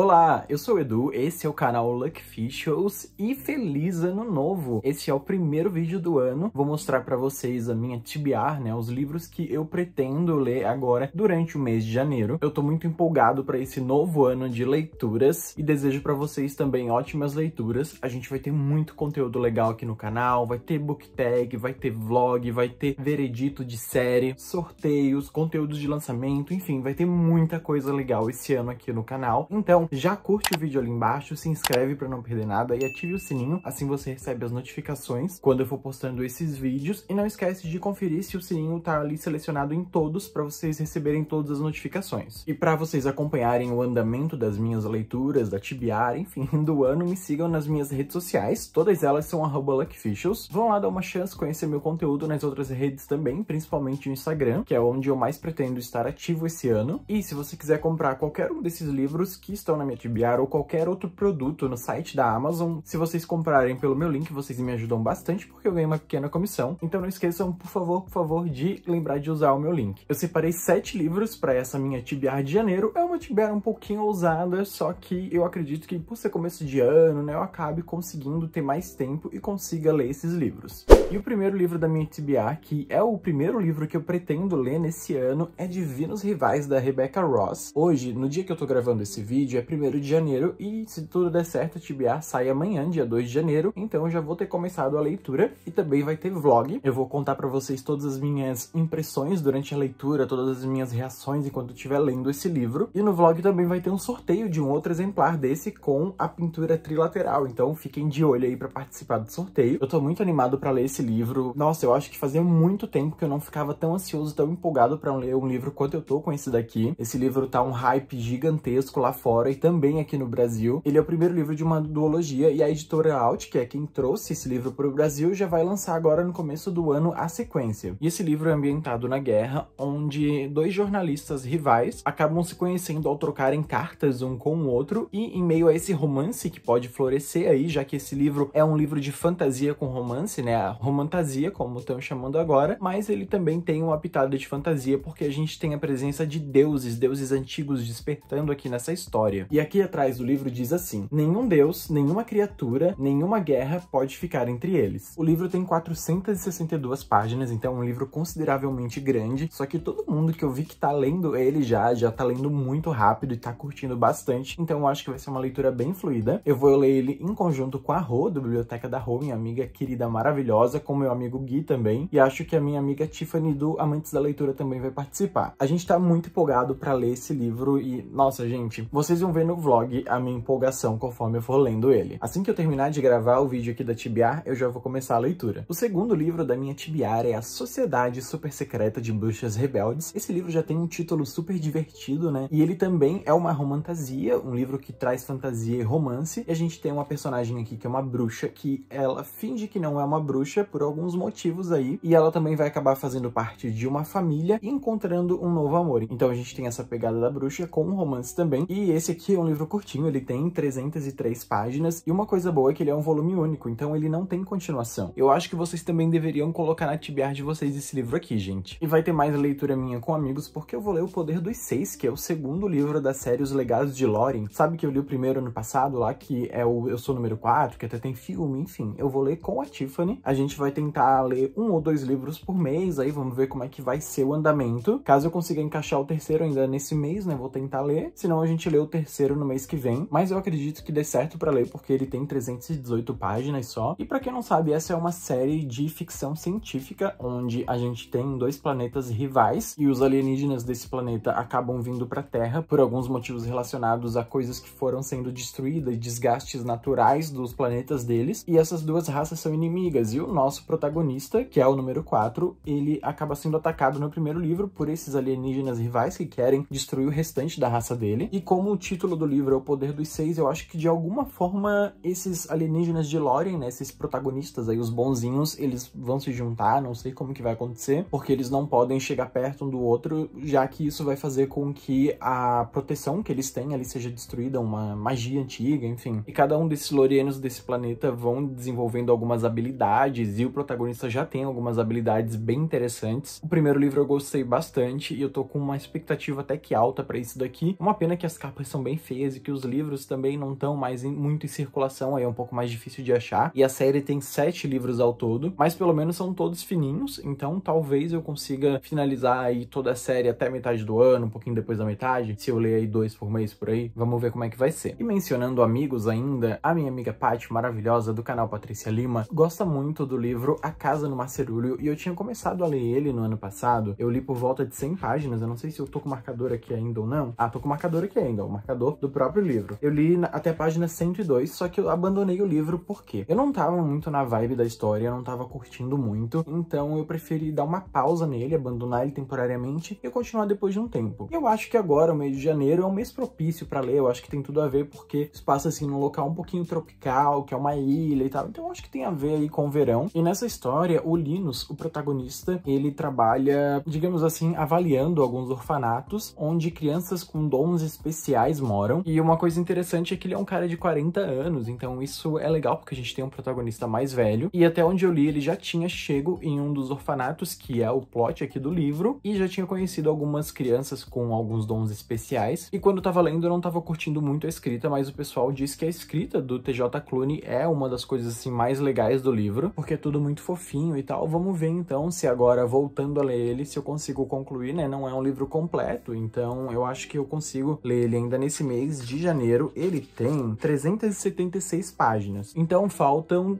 Olá, eu sou o Edu, esse é o canal Luck Fishels e feliz ano novo! Esse é o primeiro vídeo do ano, vou mostrar para vocês a minha TBR, né, os livros que eu pretendo ler agora durante o mês de janeiro. Eu tô muito empolgado para esse novo ano de leituras e desejo para vocês também ótimas leituras. A gente vai ter muito conteúdo legal aqui no canal, vai ter book tag, vai ter vlog, vai ter veredito de série, sorteios, conteúdos de lançamento, enfim, vai ter muita coisa legal esse ano aqui no canal. Então, já curte o vídeo ali embaixo, se inscreve para não perder nada e ative o sininho, assim você recebe as notificações quando eu for postando esses vídeos. E não esquece de conferir se o sininho tá ali selecionado em todos para vocês receberem todas as notificações. E para vocês acompanharem o andamento das minhas leituras, da Tibiar, enfim, do ano, me sigam nas minhas redes sociais, todas elas são luckfishels. Vão lá dar uma chance, conhecer meu conteúdo nas outras redes também, principalmente o Instagram, que é onde eu mais pretendo estar ativo esse ano. E se você quiser comprar qualquer um desses livros que estão na minha TBR ou qualquer outro produto no site da Amazon. Se vocês comprarem pelo meu link, vocês me ajudam bastante porque eu ganho uma pequena comissão. Então não esqueçam, por favor, por favor, de lembrar de usar o meu link. Eu separei sete livros para essa minha TBR de janeiro. É uma TBR um pouquinho ousada, só que eu acredito que por ser começo de ano, né, eu acabe conseguindo ter mais tempo e consiga ler esses livros. E o primeiro livro da minha TBR, que é o primeiro livro que eu pretendo ler nesse ano, é Divinos Rivais, da Rebecca Ross. Hoje, no dia que eu tô gravando esse vídeo, dia 1 de janeiro e se tudo der certo, a TBA sai amanhã, dia 2 de janeiro, então eu já vou ter começado a leitura e também vai ter vlog. Eu vou contar para vocês todas as minhas impressões durante a leitura, todas as minhas reações enquanto estiver lendo esse livro. E no vlog também vai ter um sorteio de um outro exemplar desse com a pintura trilateral, então fiquem de olho aí para participar do sorteio. Eu tô muito animado para ler esse livro. Nossa, eu acho que fazia muito tempo que eu não ficava tão ansioso, tão empolgado para ler um livro quanto eu tô com esse daqui. Esse livro tá um hype gigantesco lá fora, fora e também aqui no Brasil. Ele é o primeiro livro de uma duologia e a editora Alt, que é quem trouxe esse livro para o Brasil, já vai lançar agora no começo do ano a sequência. E esse livro é ambientado na guerra, onde dois jornalistas rivais acabam se conhecendo ao trocarem cartas um com o outro e em meio a esse romance que pode florescer aí, já que esse livro é um livro de fantasia com romance, né? A romantasia, como estão chamando agora, mas ele também tem uma pitada de fantasia porque a gente tem a presença de deuses, deuses antigos despertando aqui nessa história história. E aqui atrás do livro diz assim: Nenhum deus, nenhuma criatura, nenhuma guerra pode ficar entre eles. O livro tem 462 páginas, então é um livro consideravelmente grande, só que todo mundo que eu vi que tá lendo ele já, já tá lendo muito rápido e tá curtindo bastante, então eu acho que vai ser uma leitura bem fluida. Eu vou ler ele em conjunto com a Rô, do Biblioteca da Rô, minha amiga querida maravilhosa, com meu amigo Gui também, e acho que a minha amiga Tiffany do Amantes da Leitura também vai participar. A gente tá muito empolgado para ler esse livro e, nossa, gente, vocês vão ver no vlog a minha empolgação conforme eu for lendo ele. Assim que eu terminar de gravar o vídeo aqui da Tibiar, eu já vou começar a leitura. O segundo livro da minha Tibiar é A Sociedade Super Secreta de Bruxas Rebeldes. Esse livro já tem um título super divertido, né? E ele também é uma romantasia, um livro que traz fantasia e romance. E a gente tem uma personagem aqui que é uma bruxa, que ela finge que não é uma bruxa por alguns motivos aí, e ela também vai acabar fazendo parte de uma família e encontrando um novo amor. Então a gente tem essa pegada da bruxa com um romance também, e esse que é um livro curtinho, ele tem 303 páginas, e uma coisa boa é que ele é um volume único, então ele não tem continuação. Eu acho que vocês também deveriam colocar na TBR de vocês esse livro aqui, gente. E vai ter mais leitura minha com amigos, porque eu vou ler O Poder dos Seis, que é o segundo livro da série Os Legados de Lauren. Sabe que eu li o primeiro ano passado lá, que é o Eu Sou Número 4, que até tem filme, enfim. Eu vou ler com a Tiffany, a gente vai tentar ler um ou dois livros por mês, aí vamos ver como é que vai ser o andamento. Caso eu consiga encaixar o terceiro ainda nesse mês, né, vou tentar ler, senão a gente lê o terceiro terceiro no mês que vem, mas eu acredito que dê certo para ler porque ele tem 318 páginas só. E para quem não sabe, essa é uma série de ficção científica onde a gente tem dois planetas rivais e os alienígenas desse planeta acabam vindo para Terra por alguns motivos relacionados a coisas que foram sendo destruídas, e desgastes naturais dos planetas deles, e essas duas raças são inimigas e o nosso protagonista, que é o número 4, ele acaba sendo atacado no primeiro livro por esses alienígenas rivais que querem destruir o restante da raça dele. E como o título título do livro é O Poder dos Seis, eu acho que de alguma forma esses alienígenas de Lórien, né, esses protagonistas aí, os bonzinhos, eles vão se juntar, não sei como que vai acontecer, porque eles não podem chegar perto um do outro, já que isso vai fazer com que a proteção que eles têm ali seja destruída, uma magia antiga, enfim. E cada um desses Lorienos desse planeta vão desenvolvendo algumas habilidades, e o protagonista já tem algumas habilidades bem interessantes. O primeiro livro eu gostei bastante, e eu tô com uma expectativa até que alta para isso daqui. Uma pena que as capas são bem bem e que os livros também não estão mais em, muito em circulação, aí é um pouco mais difícil de achar. E a série tem sete livros ao todo, mas pelo menos são todos fininhos, então talvez eu consiga finalizar aí toda a série até metade do ano, um pouquinho depois da metade, se eu ler aí dois por mês por aí, vamos ver como é que vai ser. E mencionando amigos ainda, a minha amiga Paty, maravilhosa, do canal Patrícia Lima, gosta muito do livro A Casa no Macerúlio e eu tinha começado a ler ele no ano passado, eu li por volta de 100 páginas, eu não sei se eu tô com o marcador aqui ainda ou não. Ah, tô com o marcador aqui ainda, o marcador marcador do próprio livro. Eu li até a página 102, só que eu abandonei o livro porque eu não tava muito na vibe da história, não tava curtindo muito, então eu preferi dar uma pausa nele, abandonar ele temporariamente e continuar depois de um tempo. Eu acho que agora, o mês de janeiro, é um mês propício para ler, eu acho que tem tudo a ver porque se passa assim num local um pouquinho tropical, que é uma ilha e tal, então eu acho que tem a ver aí com o verão. E nessa história, o Linus, o protagonista, ele trabalha, digamos assim, avaliando alguns orfanatos, onde crianças com dons especiais moram. E uma coisa interessante é que ele é um cara de 40 anos, então isso é legal porque a gente tem um protagonista mais velho. E até onde eu li, ele já tinha chego em um dos orfanatos, que é o plot aqui do livro, e já tinha conhecido algumas crianças com alguns dons especiais. E quando eu tava lendo, eu não tava curtindo muito a escrita, mas o pessoal diz que a escrita do TJ Clooney é uma das coisas assim mais legais do livro, porque é tudo muito fofinho e tal. Vamos ver então se agora voltando a ler ele, se eu consigo concluir, né? Não é um livro completo, então eu acho que eu consigo ler ele ainda nesse esse mês de janeiro, ele tem 376 páginas. Então faltam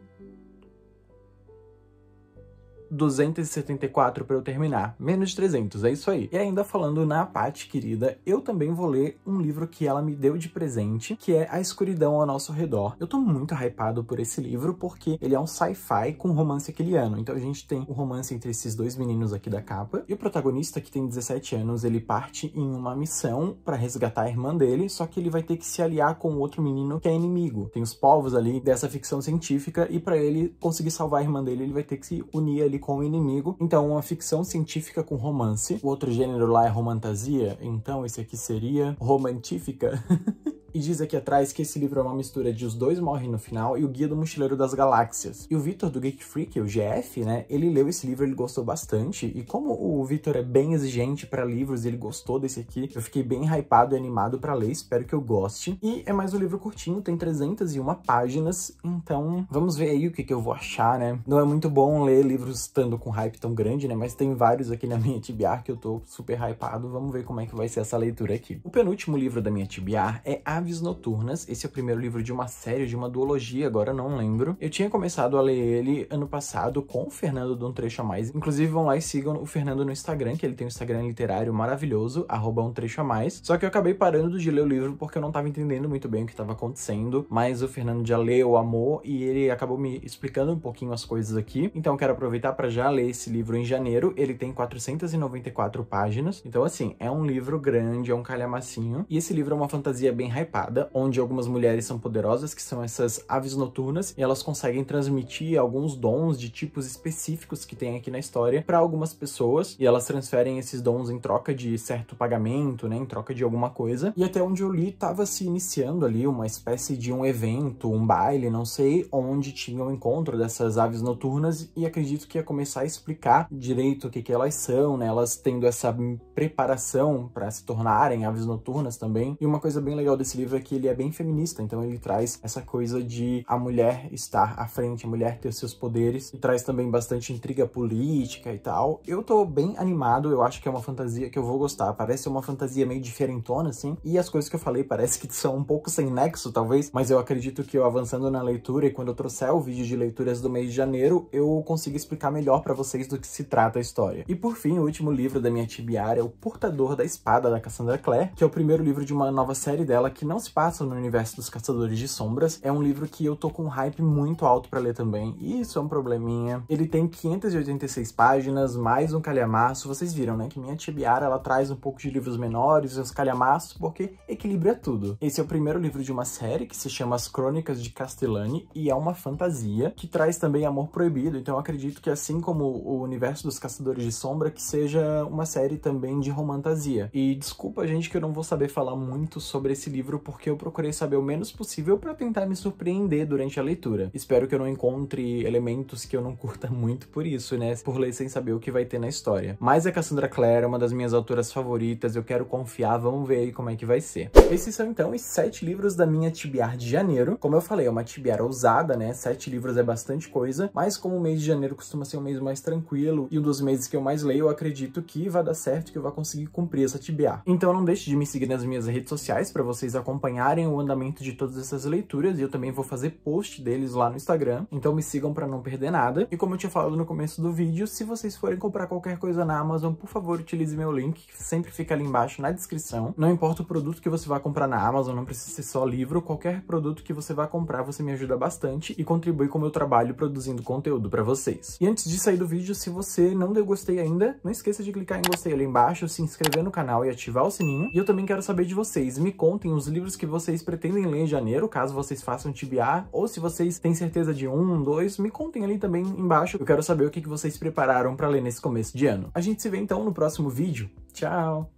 274 para eu terminar, menos 300, é isso aí. E ainda falando na Paty, querida, eu também vou ler um livro que ela me deu de presente, que é A Escuridão ao Nosso Redor. Eu tô muito hypado por esse livro porque ele é um sci-fi com romance aquiliano. Então a gente tem o um romance entre esses dois meninos aqui da capa, e o protagonista, que tem 17 anos, ele parte em uma missão para resgatar a irmã dele, só que ele vai ter que se aliar com outro menino que é inimigo. Tem os povos ali dessa ficção científica e para ele conseguir salvar a irmã dele, ele vai ter que se unir ali dele com o inimigo. Então, uma ficção científica com romance. O outro gênero lá é romantasia, então esse aqui seria romantífica. E diz aqui atrás que esse livro é uma mistura de Os Dois Morrem no Final e O Guia do Mochileiro das Galáxias. E o Vitor do Geek Freak, o GF, né, ele leu esse livro, ele gostou bastante. E como o Vitor é bem exigente para livros, ele gostou desse aqui, eu fiquei bem hypado e animado para ler, espero que eu goste. E é mais um livro curtinho, tem 301 páginas, então vamos ver aí o que, que eu vou achar, né. Não é muito bom ler livros estando com hype tão grande, né, mas tem vários aqui na minha TBR que eu tô super hypado, vamos ver como é que vai ser essa leitura aqui. O penúltimo livro da minha TBR é A Aves Noturnas. Esse é o primeiro livro de uma série, de uma duologia, agora não lembro. Eu tinha começado a ler ele ano passado com o Fernando de um trecho a mais. Inclusive, vão lá e sigam o Fernando no Instagram, que ele tem um Instagram literário maravilhoso, arroba um trecho a mais. Só que eu acabei parando de ler o livro porque eu não estava entendendo muito bem o que estava acontecendo, mas o Fernando já leu, amou, e ele acabou me explicando um pouquinho as coisas aqui. Então, quero aproveitar para já ler esse livro em janeiro. Ele tem 494 páginas. Então, assim, é um livro grande, é um calhamacinho. E esse livro é uma fantasia bem hypada hypada, onde algumas mulheres são poderosas, que são essas aves noturnas, e elas conseguem transmitir alguns dons de tipos específicos que tem aqui na história para algumas pessoas, e elas transferem esses dons em troca de certo pagamento, né, em troca de alguma coisa. E até onde eu li, estava se iniciando ali uma espécie de um evento, um baile, não sei, onde tinha o um encontro dessas aves noturnas, e acredito que ia começar a explicar direito o que, que elas são, né, elas tendo essa preparação para se tornarem aves noturnas também. E uma coisa bem legal desse livro é que ele é bem feminista, então ele traz essa coisa de a mulher estar à frente, a mulher ter seus poderes, e traz também bastante intriga política e tal. Eu tô bem animado, eu acho que é uma fantasia que eu vou gostar, parece uma fantasia meio diferentona, assim, e as coisas que eu falei parece que são um pouco sem nexo, talvez, mas eu acredito que eu avançando na leitura e quando eu trouxer o vídeo de leituras do mês de janeiro, eu consigo explicar melhor para vocês do que se trata a história. E por fim, o último livro da minha tibiária é O Portador da Espada, da Cassandra Clare, que é o primeiro livro de uma nova série dela que não se passa no universo dos Caçadores de Sombras. É um livro que eu tô com um hype muito alto para ler também, e isso é um probleminha. Ele tem 586 páginas, mais um calhamaço. Vocês viram, né, que minha tibiara, ela traz um pouco de livros menores os calhamaços, porque equilibra é tudo. Esse é o primeiro livro de uma série que se chama As Crônicas de Castellani, e é uma fantasia que traz também Amor Proibido, então eu acredito que assim como o universo dos Caçadores de Sombra, que seja uma série também de romantasia. E desculpa, gente, que eu não vou saber falar muito sobre esse livro livro porque eu procurei saber o menos possível para tentar me surpreender durante a leitura. Espero que eu não encontre elementos que eu não curta muito por isso, né? Por ler sem saber o que vai ter na história. Mas a Cassandra Clare é uma das minhas autoras favoritas, eu quero confiar, vamos ver aí como é que vai ser. Esses são então os sete livros da minha TBR de janeiro. Como eu falei, é uma TBR ousada, né? Sete livros é bastante coisa, mas como o mês de janeiro costuma ser um mês mais tranquilo e um dos meses que eu mais leio, eu acredito que vai dar certo, que eu vou conseguir cumprir essa TBR. Então não deixe de me seguir nas minhas redes sociais para vocês acompanharem acompanharem o andamento de todas essas leituras e eu também vou fazer post deles lá no Instagram, então me sigam para não perder nada. E como eu tinha falado no começo do vídeo, se vocês forem comprar qualquer coisa na Amazon, por favor, utilize meu link, que sempre fica ali embaixo na descrição. Não importa o produto que você vai comprar na Amazon, não precisa ser só livro, qualquer produto que você vai comprar, você me ajuda bastante e contribui com o meu trabalho produzindo conteúdo para vocês. E antes de sair do vídeo, se você não deu gostei ainda, não esqueça de clicar em gostei ali embaixo, se inscrever no canal e ativar o sininho. E eu também quero saber de vocês, me contem os livros livros que vocês pretendem ler em janeiro, caso vocês façam TBA, ou se vocês têm certeza de um, dois, me contem ali também embaixo. Eu quero saber o que vocês prepararam para ler nesse começo de ano. A gente se vê então no próximo vídeo. Tchau!